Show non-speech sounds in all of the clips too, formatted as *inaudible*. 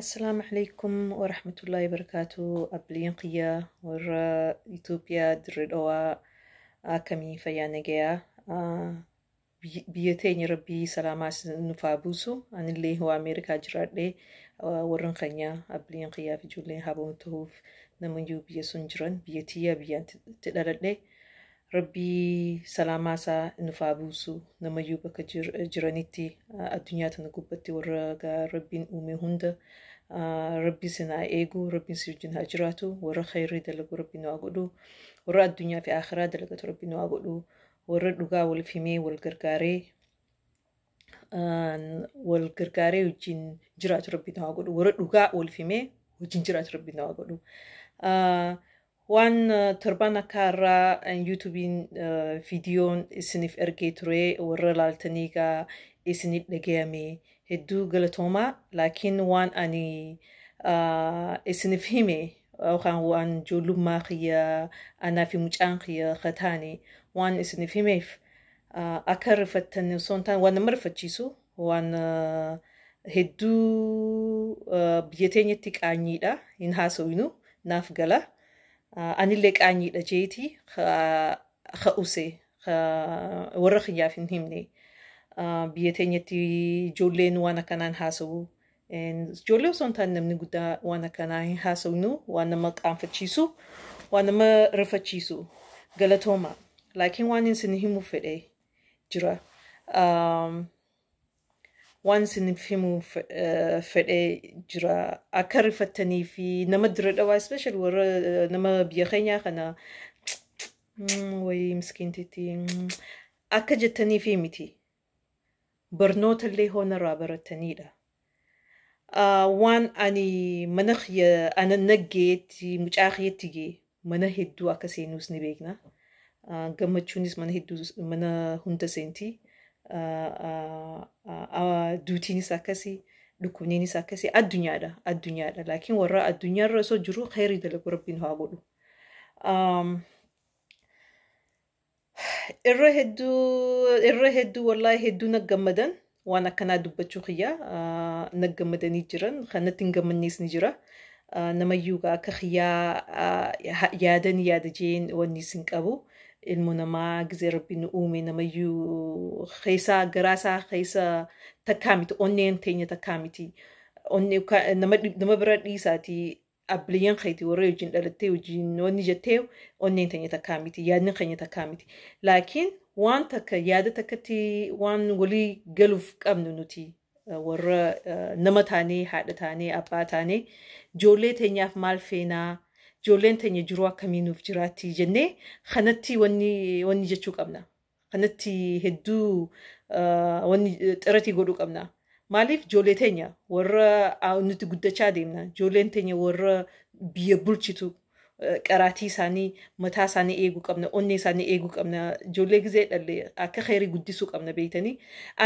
السلام barakaatu ورحمة الله وبركاته أبلين قيا ور إثيوبيا دردوا كمي فيانجيا biyya rabbii salaamaas nufaa buusu anillee waa ameerikaa jiraadhee warreen keenya abbileen qiyyaaf ijoolleen habamu ta'uuf yuu biyya sun jiran biyya tiyyaa biyyaan itti dhaladhee rabbii salaamaasaa nufaa buusu namayyuu bakka jiranitti addunyaa tana gubbatti warra rabbiin uume hunda. Rabbiin si eegu, rabbiin si wajjin jiraatu, warra khayrii dalagu rabbiin waa godhu, warra addunyaa fi akhiraa dalagatu rabbiin waa godhu, warra dhugaa waliif himee wal gargaaree wal gargaaree um, wajjin jiraatu rabbiin waa godhu, warra dhugaa waliif himee wajjin jiraatu rabbiin waa godhu. Waan uh, uh, torban akka irraa yuutuubiin uh, viidiyoon isiniif ergee ture warra laaltanii egaa isinif dhagayame. هدو قلتوما لكن وان أني آه اسنفهمي أو كان وان جو لما خيا أنا في مجان خيا خطاني وان اسنفهمي آه أكر فتن سونتان وان مرفت جيسو وان آه هدو آه بيتيني تيك يتك دا إنها سوينو ناف غلا آه أني لك دا جيتي خا خأوسي خا ورخيا في نهمني Uh, biyya teenyatti ijoolleen waan akkanaan haasa'u. Ijoollee osoo hin taane namni guddaa waan akkanaa hin haasa'inu waan nama qaanfachiisu waan nama rifachiisu galatooma. Laakiin waan isin himuuf fedhe jira. Um, waan isin himuuf uh, fedhe jira akka rifattanii fi nama dira dhawaa ispeeshal warra uh, nama biyya keenyaa kana *tsk* *tsk* mm, wayii miskiintitti mm. akka jettanii fi miti. barnoota illee irraa Waan ani mana ana naggeetti mucaa keetti mana hedduu akka seenuus ni beekna. Gammachuunis mana hedduu mana hunda seenti. Duutiinis akkasii dhukkubniinis akkasii addunyaadha addunyaadha laakiin warra addunyaarra osoo jiru khayrii dalagu rabbinu haa godhu. irra hedduu irra hedduu wallahi hedduu naggammadan waan akkanaa dubbachuu kiyyaa naggammadanii jiran kanatti hin gammannees ni jira. Namayyuugaa akka kiyyaa yaadan yaada jeen wanni isin qabu ilmu namaa gizee rabbiin uume namayyuu keessaa garaasaa keessa takkaa miti onneen teenya nama bira dhiisaati abbiliyan kayti warra wajjin dhalattee wajjin wanni jettee onneen tanya takkaa miti yaadni keenya takkaa miti laakiin waan takka yaada takkatti waan walii galuuf qabnu nuti warra nama taanee haadha taanee abbaa taanee ijoollee teenyaaf maal feenaa ijoolleen teenya jiruu akkamii nuuf jiraatti jennee kanatti wanni jechuu qabna kanatti hedduu wanni xiratii godhuu qabna. Maaliif ijoollee teenya warra nuti guddachaa deemna ijoolleen teenya warra biyya bulchitu qaraatii isaanii mataa isaanii eeguu qabna onnee isaanii eeguu qabna ijoollee gizee dhalle akka heerii guddisuu qabna beeytanii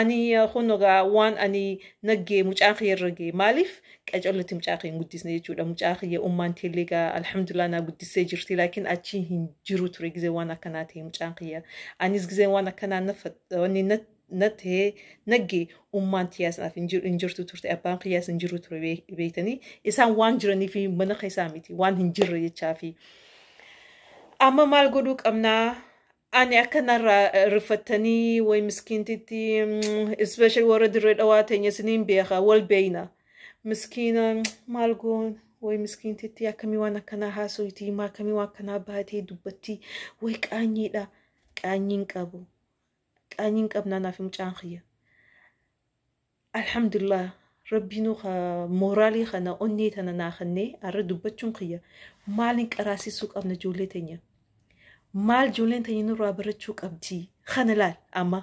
ani honogaa waan ani naggee mucaa kiyya irra gee maaliif qacollatti mucaa kiyya hin guddisne jechuudha mucaa kiyya ummaan teelleegaa alhamdulillah naa guddisee jirti laakiin achi hin jiru ture gizee waan akkanaa ta'e mucaa kiyya anis gizee waan akkanaa wanni natti na ta'e nagge ummaan qiyaasaaf hin jirtu turte abbaan qiyaas hin jiru ture beektanii isaan waan jiranii fi mana isaa miti waan hin jirre jechaa fi amma maal godhuu qabnaa ani akka narraa rifattanii way miskiintitti ispeeshal warra dirree dhawaa teenye isiniin beekaa wal beeyna miskiina maal goon waan ምስኪንቲቲ አከሚዋን አከና ሀሶይቲ ማከሚዋን አከና ባቴ ዱበቲ ወይ ቃኝዳ ቃኝን ቀቡ تانين قبنا نافي مچان خيه الحمد لله ربينو خا مورالي خنا اوني تانا ناخني أرد دبتشون خيه مالين راسي سوق أبنا جولي تانية مال جولين تاني نورا برتشوك أبدي خنلال أما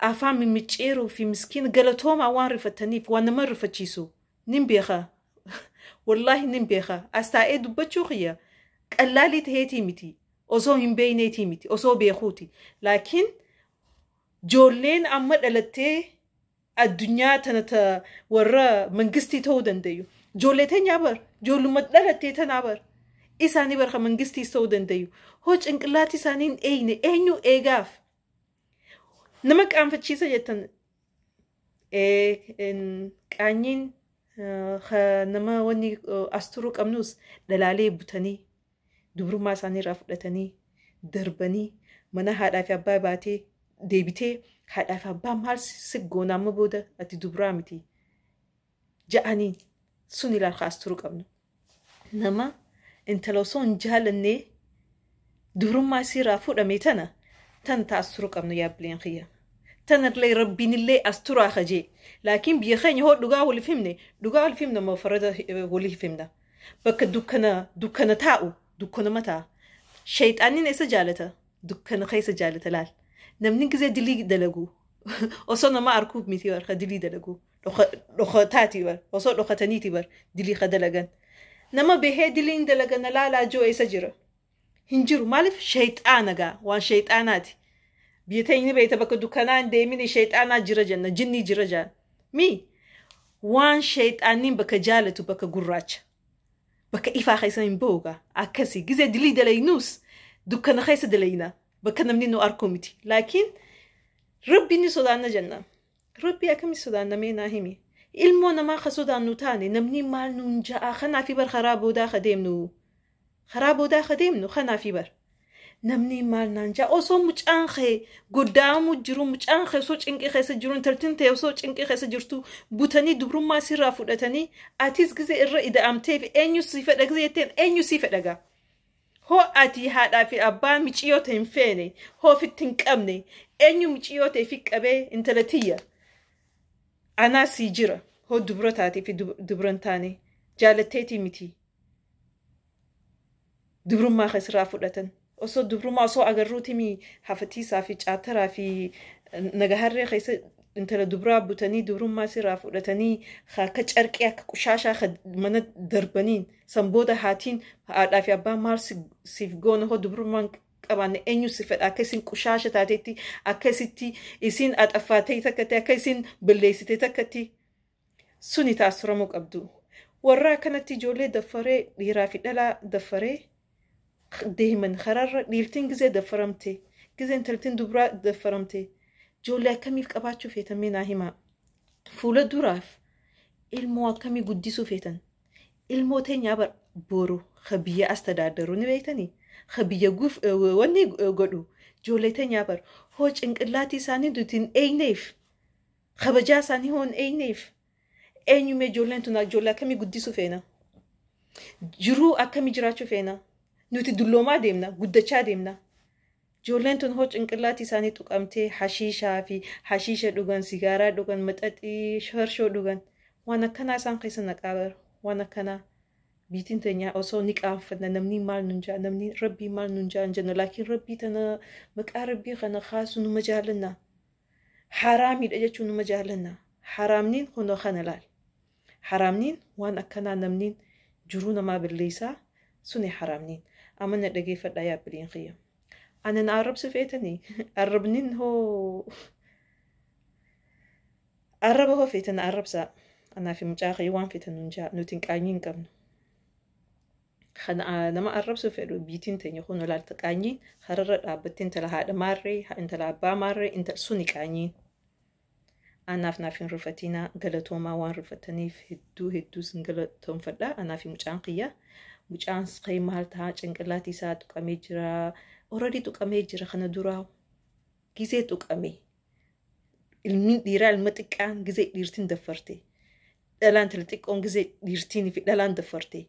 أفهم من في مسكين قالتو ما وان رفتنيف وانا مر رفتشيسو نمبيخا *laughs* والله نمبيخا أستعيد إيه دبتشو خيه قلالي تهيتي ميتي أصو من بيني تيمتي أصو بيخوتي لكن Ijoolleen amma dhalattee addunyaa tanata warra mangistii ta'uu dandayu. Ijoollee teenyaa bara. Ijoolluma dhalattee tanaa bara. Isaanii bara mangistiis ta'uu dandayu. Hoo cinqillaati isaaniin hin eenyu eegaaf? Nama qaanfachiisa jettan qaanyiin nama wanni as turuu qabnus dhalaalee butanii dubrummaa isaanii irraa fudhatanii darbanii mana haadhaa fi abbaa baatee deebitee haadhaaf abbaa maal si goonaamma booda ati dubraa miti ja'anii sun ilaal kaas turuu qabna. Nama intala osoo hin jaalannee durummaa siiraa fuudhame tana tan taas turuu qabnu yaabbileen kiyya. Tanarlee rabbiinillee as turaa kajee laakiin biyya keenya hoo dhugaa waliif himne dhugaa waliif himna moo farada waliif himna bakka dukkana dukkana taa'u dukkanuma ta'a. Shayxaannin isa jaalata dukkana keessa jaalata laal. namni ጊዜ dilii dalaguu osoo nama arkuuf miti bar ka dilii dalaguu dhokkataati bar osoo dhokkataniiti bar dilii ka dalagan nama behee diliin dalagan alaalaa joo isa jira hin jiru maaliif shayxaanagaa waan shayxaanaati biyya ta'ini beeyta bakka dukkanaan deemini shayxaanaa jira jenna jinnii jira jaan mi waan shayxaaniin bakka jaalatu bakka gurraacha bakka ifaa keessa hin booga akkasi gisee dilii dalaynuus dukkana keessa dalaynaa bakana minino arkomiti lakin rabbi ni sodanna jennaan rabbi akkami sodaannamee naa himi ilmoo namaa ka sodaannu taane namni maal nuun ja'a kanaafi bar karaa boodaa ka deemnu karaa boodaa ka deemnu kanaafi bar namni maal naan ja'a osoo mucaan kee goddaamu jiru mucaan kee osoo cinqii keessa jiru intaltiin ta'e osoo cinqii keessa jirtu butanii dubrummaa sirraa fudhatanii atis gizee irra ida'amteef eenyu si fedha gizee jetteen eenyu si fedha gaa hoo ati haadhaa fi abbaa micciyoota hin feene hoo ofitti hin qabne eenyu micciyoota fi qabee intala tiyya anaasii jira hoo dubra taatee fi taane jaallatteetii miti dubrummaa kan irraa fudhatan osoo dubrummaa osoo agarruutii hafatii isaa fi caataraa fi eh, nagaharree keessa انتل دوبرا بوتاني دوروم ماسي رافو رتاني خا كتش اركيا كوشاشا خا منا دربانين سمبودا هاتين هاد افيا با مار سيف غون هو دوبرو مان كابان انيو سيفت اكيسين كوشاشا تاتي اكيسيتي اسين ات افاتي تاكتي اكيسين بلليسي تاكتي سوني تاس رموك ابدو ورا كانت جولي دفري ليرافي دلا دفري ديمن خرر ليلتين غزي دفرمتي غزي تلتين دوبرا دفرمتي Ijoollee akkamiif qabaachuu feetan naa himaa. Fuula duraaf ilmoo akkamii guddisuu feetan. Ilmoo teenyaa boru ha biyya as tadaaddaru ni beektanii? Ha biyya wanni godhu ijoollee teenyaa bara hoo cinqillaatii isaanii duutiin eeyneef kabajaa isaanii hoon eeyneef eenyumee ijoolleen tun ijoollee akkamii guddisuu feena? Jiruu akkamii jiraachuu feena? Nuti dulloomaa deemna, guddachaa deemna. Ijoolleen tun hojii cinqillaatii isaanii tuqamtee hashiishaa fi hashiisha dhugan, sigaaraa dhugan, maxaxii sharshoo dhugan waan akkanaa isaan keessa naqaa baru waan akkanaa biitiin teenyaa osoo ni qaanfanna namni maal nun jaa namni rabbii maal nun jaa hin jennu laakiin rabbii tana maqaa rabbii kana kaasu numa jaalanna haraamiidha jechuun numa jaalanna haraamniin kunoo kana laal haraamniin waan akkanaa namniin jiruu namaa balleessaa suni haraamniin amma na dhageeffadhaa yaa biliin qiyya. انا نقربش في ايه هو قرب هو في تنقرب سا انا في مجاغ يوان في تنجا نوتين كاينين كم خن انا آه، ما قربش في بيتين تاني خونو لا تكاني خرر ابتين آه، تلا هذا ماري انت لا با ماري انت سوني كاني أنا في نافين رفتينا قلتو ما وان رفتني في هدو هدو سنقلتهم فلا أنا في مجان قيا مجان سقي مالتها جنقلاتي ساد قمي Already tuqamee jira kana duraa gizee tuqame ilmiin dhiiraa ilma xiqqaan gizee dhiirtiin daffarte dhalaan xixiqqoon gizee dhiirtiin fi dhalaan daffarte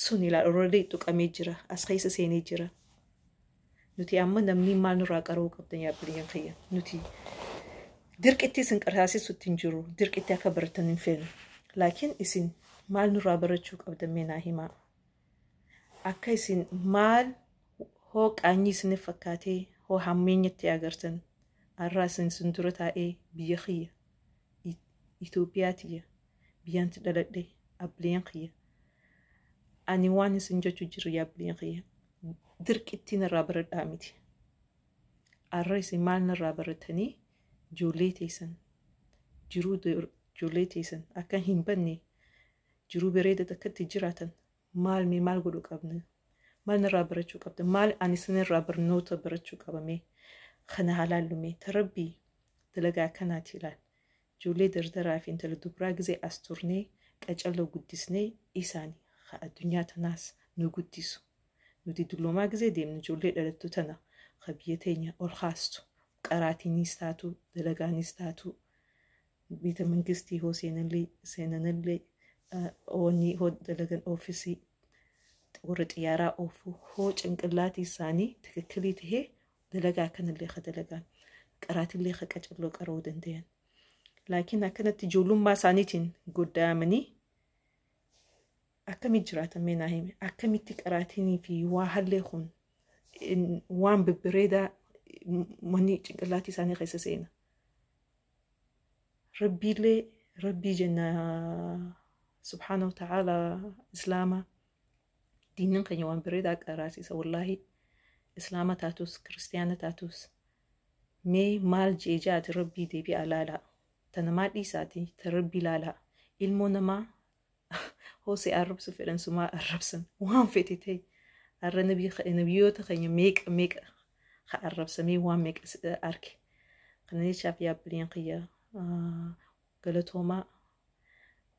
sun ilaal already tuqamee jira as keessa seenee jira nuti amma namni maal nurraa qaruu qabdan yaabbileen kiyya nuti dirqitti isin qarsaasisutti hin jiru dirqitti akka baratan hin feenu laakiin isin maal nurraa barachuu qabdan meenaa himaa akka isin maal hoo qaanyii isinif fakkaatee hoo hammeenyatti agartan har'aa isin sin dura taa'ee biyya kiyya Itoophiyaatiyya biyyaanti dhaladhe abbileen kiyya ani waan isin jechuu jirri yaabbileen kiyya dirqittiin irraa baradhaa miti har'a isin maal narraa baratanii ijoollee teessan jiruu ijoollee teessan akka hin banne jiruu bareeda takkatti jiraatan maal maal godhu qabne. maalnirraa qabda maal ani isinirraa barnoota barachuu qabame kana halaallume tarabbii dalagaa kanaati ilaal ijoollee dardaraa fi intala dubaraa gizee as turnee qacaloo guddisnee isaanii haa addunyaa tanaas nu guddisu nuti dulloomaa gizee deemnu ijoollee dhalattu tana ka biyya teenya ol haastu qaraatiinis taatu dalagaanis taatu ቤተ መንግስት ሆ ሴንሌ ሴንንሌ ኦኒ ሆ ደለገን ኦፊሲ ورد يارا أوفو هو جنقلاتي ساني تككلي تهي دلقا كان اللي خد دلقا قرات اللي خد قجلو قرو دندين لكن أكنت جولون ما سانيتين قدامني أكمي جرات من أهم أكمي تقراتيني في واحد خون وان ببريدا مني جنقلاتي ساني غيس سينا ربي لي ربي جنا سبحانه وتعالى إسلامه diinnan keenya waan bareedaa qaraasisa wallahi islaama taatus kiristaana taatus mee maal jee jaati rabbii deebi'aa laalaa ta namaa dhiisaati ta rabbii laalaa ilmoo namaa hoosee arrabsu fedhan sumaa arrabsan waan fedhe ta'e har'a nabiyyoota keenya meeqa meeqa ha arrabsamee waan meeqa sidha arge kana jechaaf yaabbileen galatoomaa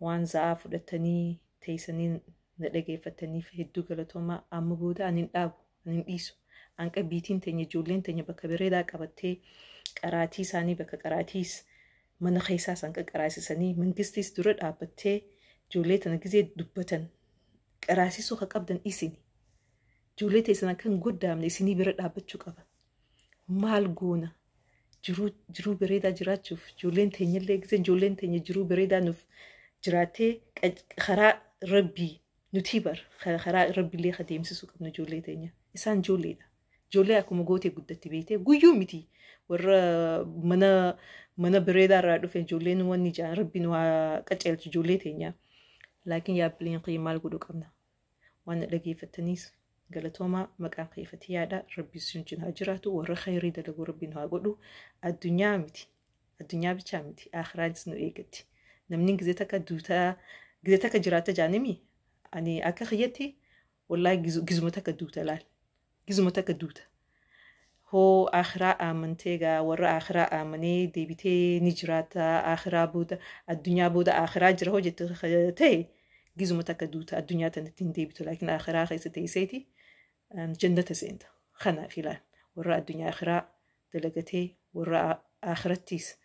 waan za'aa fudhatanii teessanii نلاقي فتني في الدوغلة توما أمو بودا عنين أبو عنين إيسو عنك بيتين تني جولين تني بكا بريدا كابتي كاراتي ساني بكا كاراتيس من خيسا سانك كاراسي ساني من قستيس درد أبتي جولي تنكزي دوبتن كاراسي سوخة قبدن إيسيني جولي تيسانا كان قدام إيسيني برد أبتشو قبا مالغونا جرو جرو بريدا جراتشوف جولين تيني لكزي جولين تيني جرو بريدا نوف جراتي خرا ربي nuti bar karaa rabbiillee kan deemsisuu qabnu ijoollee teenya. Isaan dha Ijoollee akkuma gootee guddatti beetee guyyuu miti warra mana bireedaarraa dhufe ijoolleen wanni jaan rabbiin waa qaceelchu ijoollee teenyaa. Laakiin yaabbileen kee maal godhu qabna? Waan dhageeffattaniis galatoomaa maqaan keeffatee yaada rabbiin sun jina jiraatu warra khayrii dalaguu rabbiin haa godhu addunyaa miti addunyaa bichaa miti akiraanis nu eegatti namni gizee takka duutaa gizee takka jiraata jaanimi اني اكخيتي خيتي والله جزمتك الدوتة لال جزمتك الدوتة هو آخرة آمنتيغا ورا آخرة آمني ديبتي نجراتا آخرة بودا الدنيا بودا آخرة جرا هو جت خيتي جزمتك الدوتة الدنيا تنتين ديبتو لكن آخرة خيسة سيتي جنة سينتا خنا خلال ورا الدنيا آخرة دلقتي ورا آخرتيس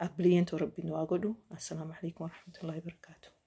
أبلين تربي نواقلو السلام عليكم ورحمة الله وبركاته